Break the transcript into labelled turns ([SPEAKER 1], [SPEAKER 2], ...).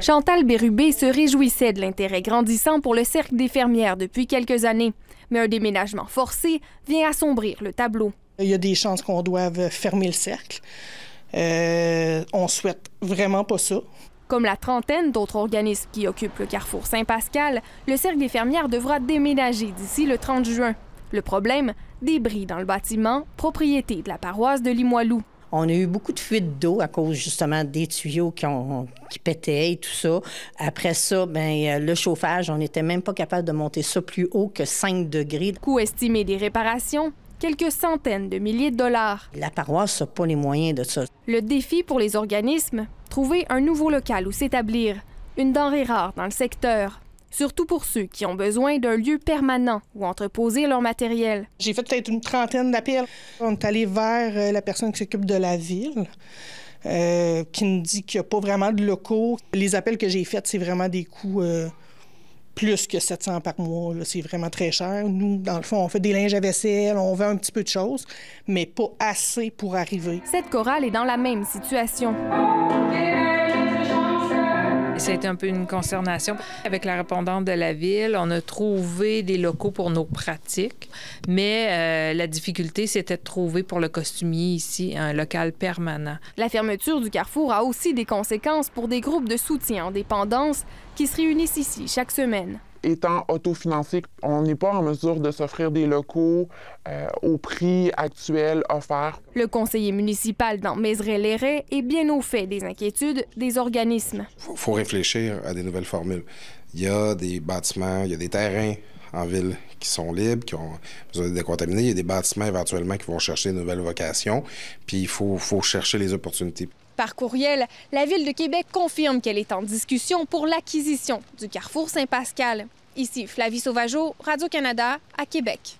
[SPEAKER 1] Chantal Bérubé se réjouissait de l'intérêt grandissant pour le cercle des fermières depuis quelques années, mais un déménagement forcé vient assombrir le tableau. Il y a des chances qu'on doive fermer le cercle. Euh, on souhaite vraiment pas ça. Comme la trentaine d'autres organismes qui occupent le carrefour Saint-Pascal, le Cercle des fermières devra déménager d'ici le 30 juin. Le problème, débris dans le bâtiment, propriété de la paroisse
[SPEAKER 2] de Limoilou. On a eu beaucoup de fuites d'eau à cause justement des tuyaux qui, ont, qui pétaient et tout ça. Après ça, bien, euh, le chauffage, on n'était même pas capable de monter ça plus haut que 5 degrés. Coût estimé des réparations, quelques centaines de milliers de dollars. La paroisse n'a pas les moyens de ça.
[SPEAKER 1] Le défi pour les organismes, trouver un nouveau local où s'établir, une denrée rare dans le secteur surtout pour ceux qui ont besoin d'un lieu permanent où entreposer leur matériel.
[SPEAKER 2] J'ai fait peut-être une trentaine d'appels. On est allé vers euh, la personne qui s'occupe de la ville. Euh, qui nous dit qu'il n'y a pas vraiment de locaux. Les appels que j'ai faits, c'est vraiment des coûts euh, plus que 700 par mois. C'est vraiment très cher. Nous, dans le fond, on fait des linges à vaisselle, on vend un petit peu de choses, mais pas assez pour arriver.
[SPEAKER 1] Cette chorale est dans la même situation ça un peu une concernation Avec la répondante de la ville, on a trouvé des locaux pour nos pratiques, mais euh, la difficulté, c'était de trouver pour le costumier ici un local permanent. La fermeture du carrefour a aussi des conséquences pour des groupes de soutien en dépendance qui se réunissent ici chaque semaine
[SPEAKER 2] étant autofinancé, on n'est pas en mesure de s'offrir des locaux euh, au prix actuel offert. Le
[SPEAKER 1] conseiller municipal dans mézeray est bien au fait des inquiétudes des organismes.
[SPEAKER 3] Il faut, réfléchir à des nouvelles formules. Il y a des bâtiments, il y a des terrains en ville qui sont libres, qui ont besoin de décontaminer. Il y a des bâtiments éventuellement qui vont chercher de nouvelles vocations. Puis il faut, faut chercher les opportunités.
[SPEAKER 1] Par courriel, la Ville de Québec confirme qu'elle est en discussion pour l'acquisition du carrefour Saint-Pascal. Ici, Flavie Sauvageau, Radio-Canada, à Québec.